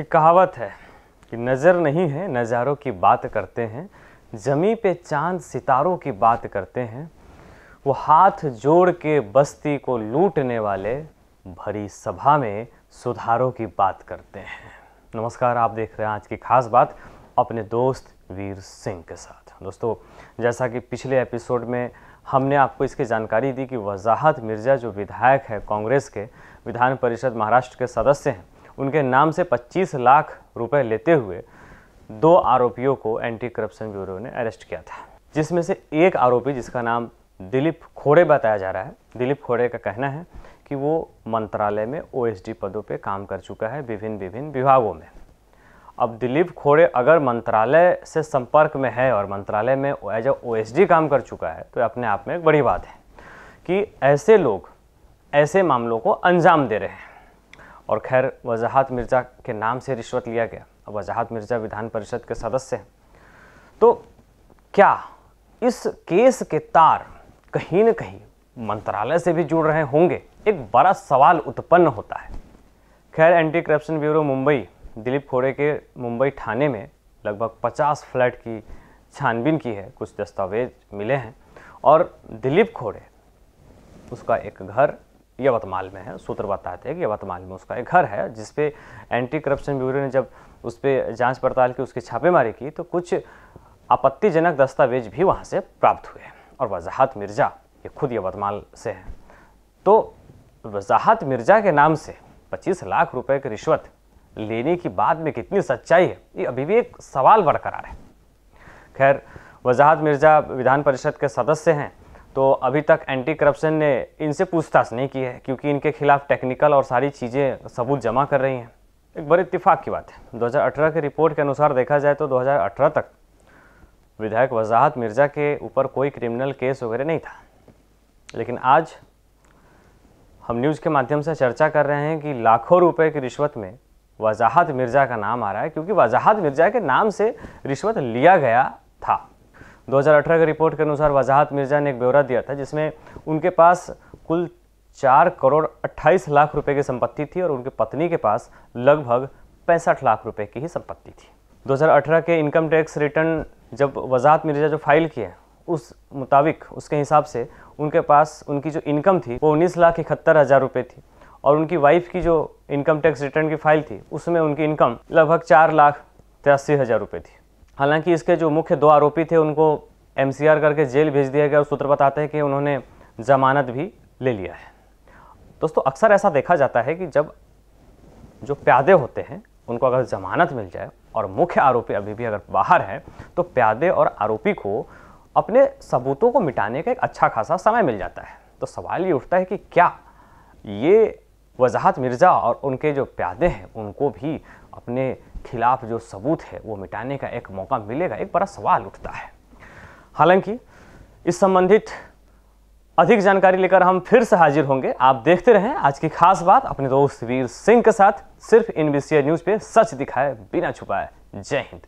एक कहावत है कि नज़र नहीं है नज़ारों की बात करते हैं जमी पे चांद सितारों की बात करते हैं वो हाथ जोड़ के बस्ती को लूटने वाले भरी सभा में सुधारों की बात करते हैं नमस्कार आप देख रहे हैं आज की खास बात अपने दोस्त वीर सिंह के साथ दोस्तों जैसा कि पिछले एपिसोड में हमने आपको इसकी जानकारी दी कि वजाहत मिर्ज़ा जो विधायक है कांग्रेस के विधान परिषद महाराष्ट्र के सदस्य हैं उनके नाम से 25 लाख रुपए लेते हुए दो आरोपियों को एंटी करप्शन ब्यूरो ने अरेस्ट किया था जिसमें से एक आरोपी जिसका नाम दिलीप खोड़े बताया जा रहा है दिलीप खोड़े का कहना है कि वो मंत्रालय में ओ पदों पर काम कर चुका है विभिन्न विभिन्न विभागों में अब दिलीप खोड़े अगर मंत्रालय से संपर्क में है और मंत्रालय में एज ए ओ काम कर चुका है तो अपने आप में एक बड़ी बात है कि ऐसे लोग ऐसे मामलों को अंजाम दे रहे हैं और खैर वजाहत मिर्ज़ा के नाम से रिश्वत लिया गया अब वजाहत मिर्ज़ा विधान परिषद के सदस्य हैं तो क्या इस केस के तार कहीं न कहीं मंत्रालय से भी जुड़ रहे होंगे एक बड़ा सवाल उत्पन्न होता है खैर anti corruption bureau Mumbai Dilip Khode के मुंबई थाने में लगभग 50 फ्लैट की छानबीन की है कुछ दस्तावेज मिले हैं और दिलीप खोड़े उसका एक घर यवतमाल में है सूत्र बताते हैं कि यवतमाल में उसका एक घर है जिसपे एंटी करप्शन ब्यूरो ने जब उस पर जाँच पड़ताल की उसकी छापेमारी की तो कुछ आपत्तिजनक दस्तावेज भी वहाँ से प्राप्त हुए और वजाहत मिर्ज़ा ये खुद यवतमाल से है तो वजाहत मिर्ज़ा के नाम से 25 लाख रुपए की रिश्वत लेने की बात में कितनी सच्चाई है ये अभी भी एक सवाल बरकरार है खैर वजाहत मिर्ज़ा विधान परिषद के सदस्य हैं तो अभी तक एंटी करप्शन ने इनसे पूछताछ नहीं की है क्योंकि इनके खिलाफ टेक्निकल और सारी चीज़ें सबूत जमा कर रही हैं एक बड़े इतफाक़ की बात है 2018 की रिपोर्ट के अनुसार देखा जाए तो 2018 तक विधायक वजाहत मिर्ज़ा के ऊपर कोई क्रिमिनल केस वगैरह नहीं था लेकिन आज हम न्यूज़ के माध्यम से चर्चा कर रहे हैं कि लाखों रुपए की रिश्वत में वजाहत मिर्ज़ा का नाम आ रहा है क्योंकि वजाहत मिर्ज़ा के नाम से रिश्वत लिया गया था 2018 की रिपोर्ट के अनुसार वजाहत मिर्ज़ा ने एक ब्यौरा दिया था जिसमें उनके पास कुल चार करोड़ अट्ठाईस लाख रुपए की संपत्ति थी और उनकी पत्नी के पास लगभग पैंसठ लाख रुपए की ही संपत्ति थी 2018 के इनकम टैक्स रिटर्न जब वजाहत मिर्जा जो फाइल किए उस मुताबिक उसके हिसाब से उनके पास उनकी जो इनकम थी वो उन्नीस लाख इकहत्तर हज़ार रुपये थी और उनकी वाइफ की जो इनकम टैक्स रिटर्न की फाइल थी उसमें उनकी इनकम लगभग चार लाख तिरासी हज़ार रुपये थी हालांकि इसके जो मुख्य दो आरोपी थे उनको एमसीआर करके जेल भेज दिया गया और सूत्र बताते हैं कि उन्होंने जमानत भी ले लिया है दोस्तों अक्सर ऐसा देखा जाता है कि जब जो प्यादे होते हैं उनको अगर जमानत मिल जाए और मुख्य आरोपी अभी भी अगर बाहर हैं तो प्यादे और आरोपी को अपने सबूतों को मिटाने का एक अच्छा खासा समय मिल जाता है तो सवाल ये उठता है कि क्या ये वजाहत मिर्ज़ा और उनके जो प्यादे हैं उनको भी अपने खिलाफ जो सबूत है वो मिटाने का एक मौका मिलेगा एक बड़ा सवाल उठता है हालांकि इस संबंधित अधिक जानकारी लेकर हम फिर से हाजिर होंगे आप देखते रहें आज की खास बात अपने दोस्त वीर सिंह के साथ सिर्फ इन न्यूज़ पे सच दिखाए बिना छुपाए जय हिंद